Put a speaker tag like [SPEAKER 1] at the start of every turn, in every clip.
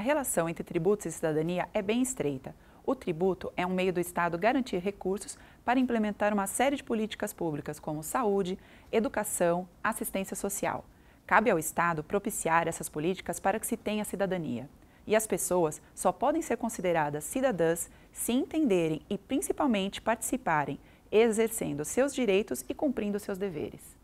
[SPEAKER 1] A relação entre tributos e cidadania é bem estreita. O tributo é um meio do Estado garantir recursos para implementar uma série de políticas públicas, como saúde, educação, assistência social. Cabe ao Estado propiciar essas políticas para que se tenha cidadania. E as pessoas só podem ser consideradas cidadãs se entenderem e, principalmente, participarem, exercendo seus direitos e cumprindo seus deveres.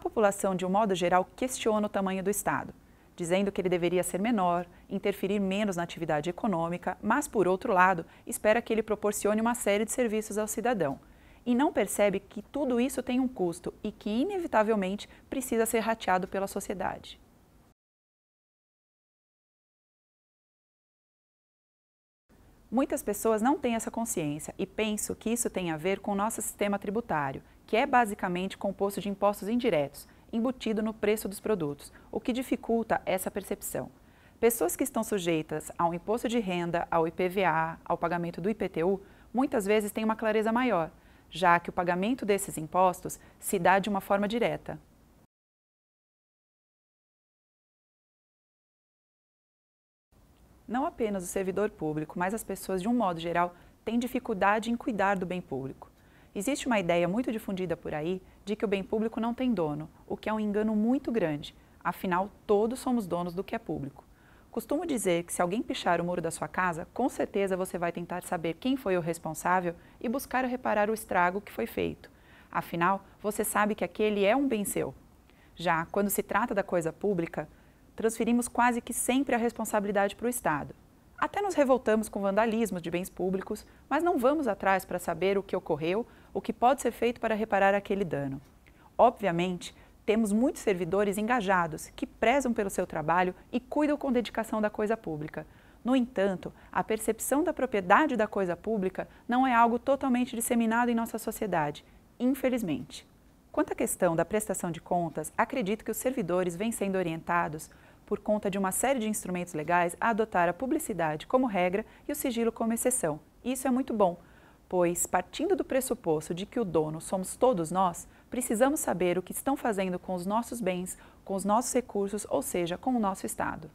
[SPEAKER 1] população, de um modo geral, questiona o tamanho do Estado, dizendo que ele deveria ser menor, interferir menos na atividade econômica, mas, por outro lado, espera que ele proporcione uma série de serviços ao cidadão. E não percebe que tudo isso tem um custo e que, inevitavelmente, precisa ser rateado pela sociedade. Muitas pessoas não têm essa consciência e penso que isso tem a ver com o nosso sistema tributário, que é basicamente composto de impostos indiretos, embutido no preço dos produtos, o que dificulta essa percepção. Pessoas que estão sujeitas ao imposto de renda, ao IPVA, ao pagamento do IPTU, muitas vezes têm uma clareza maior, já que o pagamento desses impostos se dá de uma forma direta. Não apenas o servidor público, mas as pessoas de um modo geral têm dificuldade em cuidar do bem público. Existe uma ideia muito difundida por aí de que o bem público não tem dono, o que é um engano muito grande. Afinal, todos somos donos do que é público. Costumo dizer que se alguém pichar o muro da sua casa, com certeza você vai tentar saber quem foi o responsável e buscar reparar o estrago que foi feito. Afinal, você sabe que aquele é um bem seu. Já quando se trata da coisa pública, transferimos quase que sempre a responsabilidade para o Estado. Até nos revoltamos com vandalismo de bens públicos, mas não vamos atrás para saber o que ocorreu, o que pode ser feito para reparar aquele dano. Obviamente, temos muitos servidores engajados que prezam pelo seu trabalho e cuidam com dedicação da coisa pública. No entanto, a percepção da propriedade da coisa pública não é algo totalmente disseminado em nossa sociedade, infelizmente. Quanto à questão da prestação de contas, acredito que os servidores vêm sendo orientados por conta de uma série de instrumentos legais, a adotar a publicidade como regra e o sigilo como exceção. Isso é muito bom, pois, partindo do pressuposto de que o dono somos todos nós, precisamos saber o que estão fazendo com os nossos bens, com os nossos recursos, ou seja, com o nosso Estado.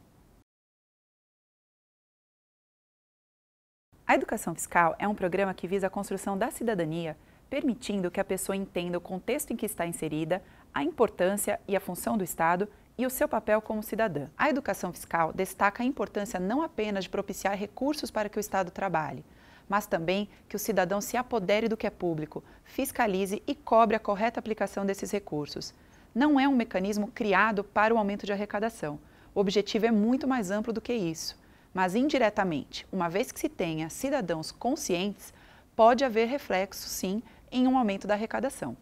[SPEAKER 1] A educação fiscal é um programa que visa a construção da cidadania, permitindo que a pessoa entenda o contexto em que está inserida, a importância e a função do Estado e o seu papel como cidadã. A educação fiscal destaca a importância não apenas de propiciar recursos para que o Estado trabalhe, mas também que o cidadão se apodere do que é público, fiscalize e cobre a correta aplicação desses recursos. Não é um mecanismo criado para o aumento de arrecadação. O objetivo é muito mais amplo do que isso. Mas, indiretamente, uma vez que se tenha cidadãos conscientes, pode haver reflexo, sim, em um aumento da arrecadação.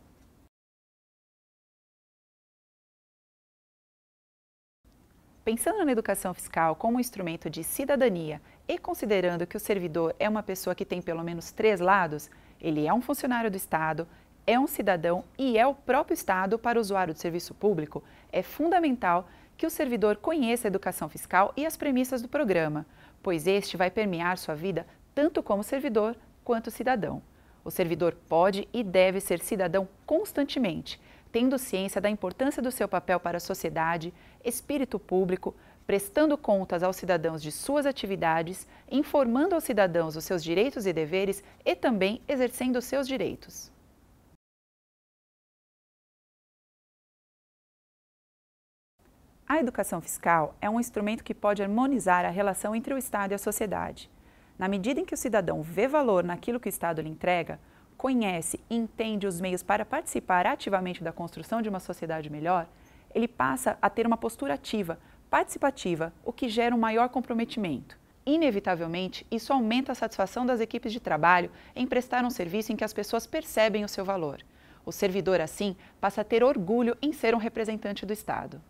[SPEAKER 1] Pensando na educação fiscal como um instrumento de cidadania e considerando que o servidor é uma pessoa que tem pelo menos três lados, ele é um funcionário do Estado, é um cidadão e é o próprio Estado para o usuário do serviço público, é fundamental que o servidor conheça a educação fiscal e as premissas do programa, pois este vai permear sua vida tanto como servidor quanto cidadão. O servidor pode e deve ser cidadão constantemente tendo ciência da importância do seu papel para a sociedade, espírito público, prestando contas aos cidadãos de suas atividades, informando aos cidadãos os seus direitos e deveres e também exercendo os seus direitos. A educação fiscal é um instrumento que pode harmonizar a relação entre o Estado e a sociedade. Na medida em que o cidadão vê valor naquilo que o Estado lhe entrega, conhece e entende os meios para participar ativamente da construção de uma sociedade melhor, ele passa a ter uma postura ativa, participativa, o que gera um maior comprometimento. Inevitavelmente, isso aumenta a satisfação das equipes de trabalho em prestar um serviço em que as pessoas percebem o seu valor. O servidor, assim, passa a ter orgulho em ser um representante do Estado.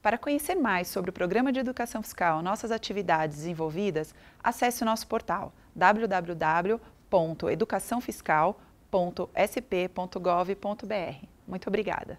[SPEAKER 1] Para conhecer mais sobre o Programa de Educação Fiscal nossas atividades desenvolvidas, acesse o nosso portal www.educaçãofiscal.com www.sp.gov.br. Muito obrigada.